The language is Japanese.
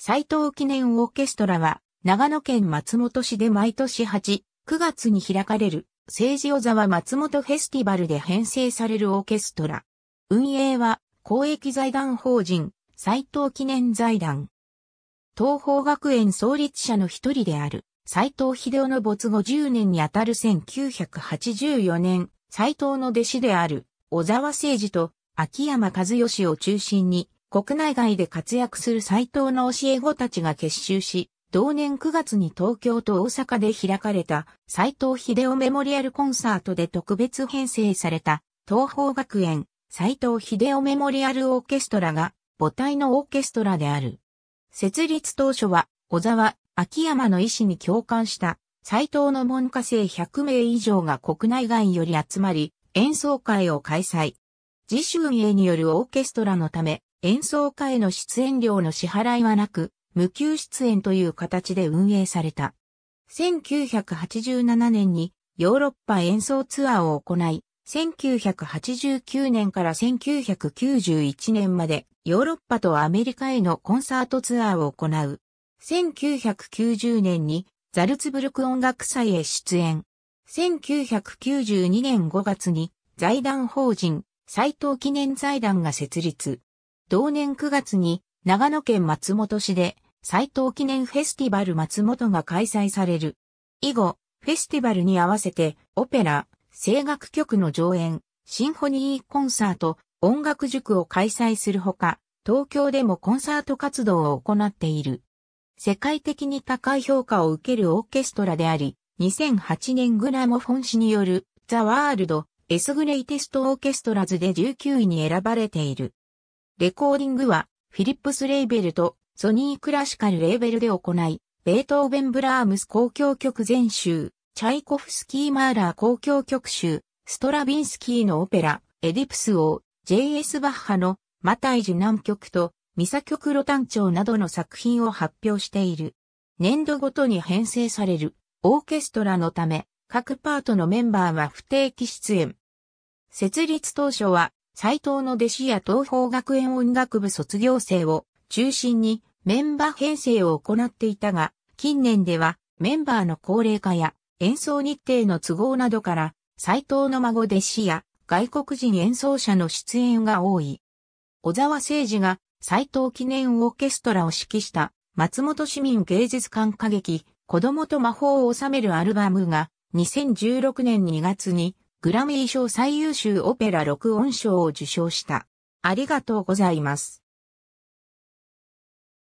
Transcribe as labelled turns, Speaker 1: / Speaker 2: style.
Speaker 1: 斎藤記念オーケストラは、長野県松本市で毎年8、9月に開かれる、政治小沢松本フェスティバルで編成されるオーケストラ。運営は、公益財団法人、斎藤記念財団。東方学園創立者の一人である、斎藤秀夫の没後10年にあたる1984年、斎藤の弟子である、小沢誠二と秋山和義を中心に、国内外で活躍する斎藤の教え子たちが結集し、同年9月に東京と大阪で開かれた斎藤秀夫メモリアルコンサートで特別編成された東方学園斎藤秀夫メモリアルオーケストラが母体のオーケストラである。設立当初は小沢、秋山の意思に共感した斎藤の門下生100名以上が国内外より集まり演奏会を開催。自主運営によるオーケストラのため演奏家への出演料の支払いはなく、無給出演という形で運営された。1987年にヨーロッパ演奏ツアーを行い、1989年から1991年までヨーロッパとアメリカへのコンサートツアーを行う。1990年にザルツブルク音楽祭へ出演。1992年5月に財団法人斎藤記念財団が設立。同年9月に長野県松本市で斎藤記念フェスティバル松本が開催される。以後、フェスティバルに合わせてオペラ、声楽曲の上演、シンフォニーコンサート、音楽塾を開催するほか、東京でもコンサート活動を行っている。世界的に高い評価を受けるオーケストラであり、2008年グラモフォン氏による The World S Greatest Orchestras で19位に選ばれている。レコーディングは、フィリップスレーベルとソニークラシカルレーベルで行い、ベートーベン・ブラームス公共曲全集、チャイコフスキー・マーラー公共曲集、ストラビンスキーのオペラ、エディプス王、J.S. バッハのマタイジ南曲とミサ曲ロタン調などの作品を発表している。年度ごとに編成されるオーケストラのため、各パートのメンバーは不定期出演。設立当初は斎藤の弟子や東方学園音楽部卒業生を中心にメンバー編成を行っていたが、近年ではメンバーの高齢化や演奏日程の都合などから、斎藤の孫弟子や外国人演奏者の出演が多い。小沢誠二が斎藤記念オーケストラを指揮した松本市民芸術館歌劇子供と魔法を収めるアルバムが2016年2月にグラミー賞最優秀オペラ録音賞を受賞した。ありがとうございます。